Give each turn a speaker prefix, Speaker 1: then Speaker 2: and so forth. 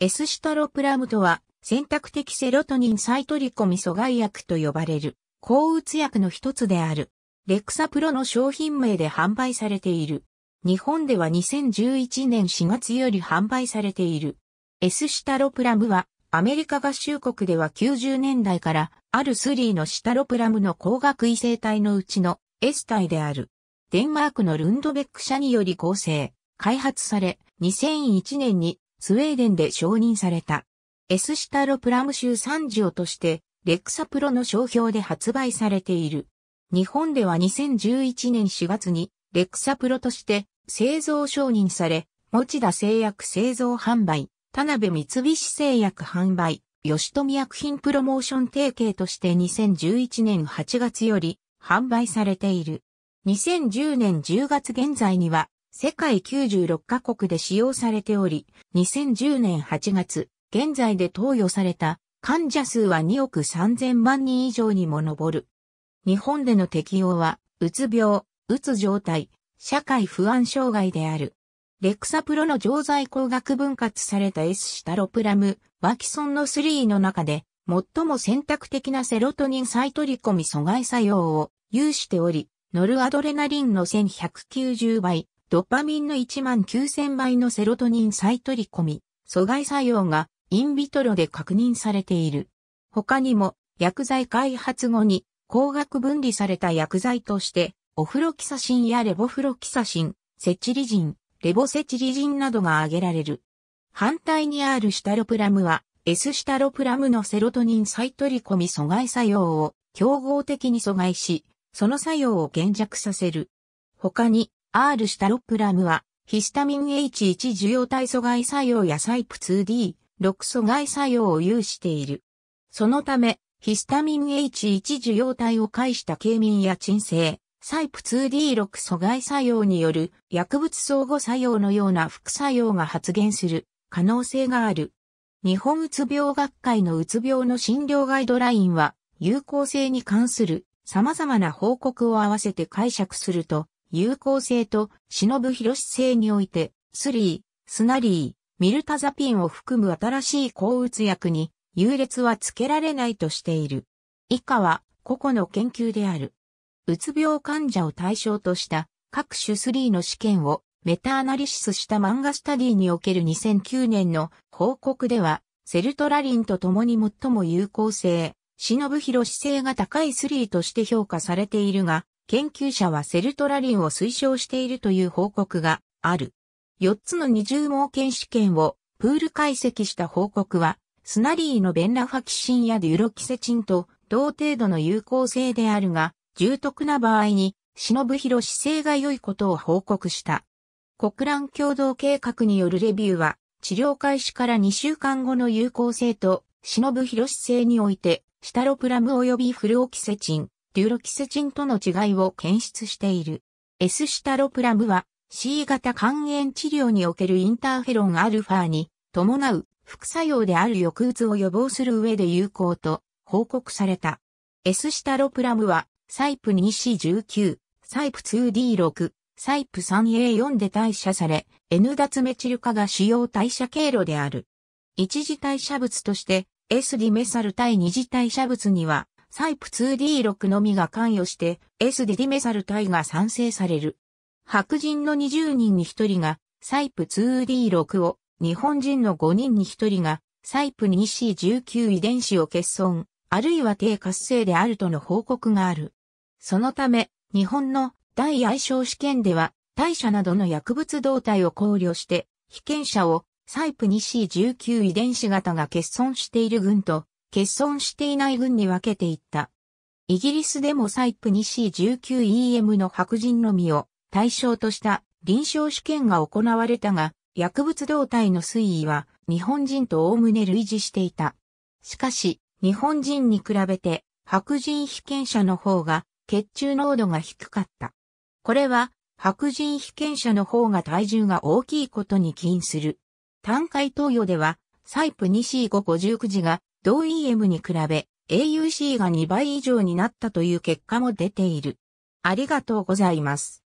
Speaker 1: S シタロプラムとは、選択的セロトニン再取り込み阻害薬と呼ばれる、抗うつ薬の一つである。レクサプロの商品名で販売されている。日本では2011年4月より販売されている。S シタロプラムは、アメリカ合衆国では90年代から、あるスリーのシタロプラムの光学異性体のうちの S 体である。デンマークのルンドベック社により構成、開発され、2001年にスウェーデンで承認された。エスシタロプラム州産ジオとして、レクサプロの商標で発売されている。日本では2011年4月に、レクサプロとして製造承認され、持田製薬製造販売、田辺三菱製薬販売、吉富薬品プロモーション提携として2011年8月より販売されている。2010年10月現在には世界96カ国で使用されており、2010年8月、現在で投与された患者数は2億3000万人以上にも上る。日本での適用は、うつ病、うつ状態、社会不安障害である。レクサプロの常在工学分割された S シタロプラム、ワキソンの3の中で、最も選択的なセロトニンサイり込み阻害作用を有しており、ノルアドレナリンの1190倍、ドパミンの1万9000倍のセロトニン再取り込み、阻害作用がインビトロで確認されている。他にも薬剤開発後に光学分離された薬剤としてオフロキサシンやレボフロキサシン、セチリジン、レボセチリジンなどが挙げられる。反対にあるシタロプラムは S シタロプラムのセロトニン再取り込み阻害作用を競合的に阻害し、その作用を減弱させる。他に R しタロッラムは、ヒスタミン H1 受容体阻害作用やサイプ 2D、6阻害作用を有している。そのため、ヒスタミン H1 受容体を介した軽民や鎮静、サイプ 2D6 阻害作用による薬物相互作用のような副作用が発現する可能性がある。日本うつ病学会のうつ病の診療ガイドラインは、有効性に関する様々な報告を合わせて解釈すると、有効性と忍ぶ広性において、スリー、スナリー、ミルタザピンを含む新しい抗うつ薬に優劣はつけられないとしている。以下は個々の研究である。うつ病患者を対象とした各種スリーの試験をメタアナリシスした漫画スタディにおける2009年の報告では、セルトラリンと共に最も有効性、忍ぶ広性が高いスリーとして評価されているが、研究者はセルトラリンを推奨しているという報告がある。4つの二重盲検試験をプール解析した報告は、スナリーのベンラファキシンやデュロキセチンと同程度の有効性であるが、重篤な場合に、忍ぶ広姿勢が良いことを報告した。国蘭共同計画によるレビューは、治療開始から2週間後の有効性と、忍ぶ広姿勢において、シタロプラム及びフルオキセチン、デュロキセチンとの違いを検出している。S シタロプラムは C 型肝炎治療におけるインターフェロンアルフーに伴う副作用である抑うつを予防する上で有効と報告された。S シタロプラムはサイプ 2C19、サイプ 2D6、サイプ 3A4 で代謝され、N 脱メチル化が主要代謝経路である。一次代謝物として S ディメサル対二次代謝物にはサイプ 2D6 のみが関与して S ディディメサル体が産生される。白人の20人に1人がサイプ 2D6 を、日本人の5人に1人がサイプ 2C19 遺伝子を欠損、あるいは低活性であるとの報告がある。そのため、日本の大愛称試験では、代謝などの薬物動態を考慮して、被験者をサイプ 2C19 遺伝子型が欠損している群と欠損していない軍に分けていった。イギリスでもサイプ 2C19EM の白人のみを対象とした臨床試験が行われたが、薬物動態の推移は日本人と概ね類似していた。しかし、日本人に比べて白人被験者の方が血中濃度が低かった。これは白人被験者の方が体重が大きいことに起因する。単回投与では、サイプ 2C559 時が同 EM に比べ AUC が2倍以上になったという結果も出ている。ありがとうございます。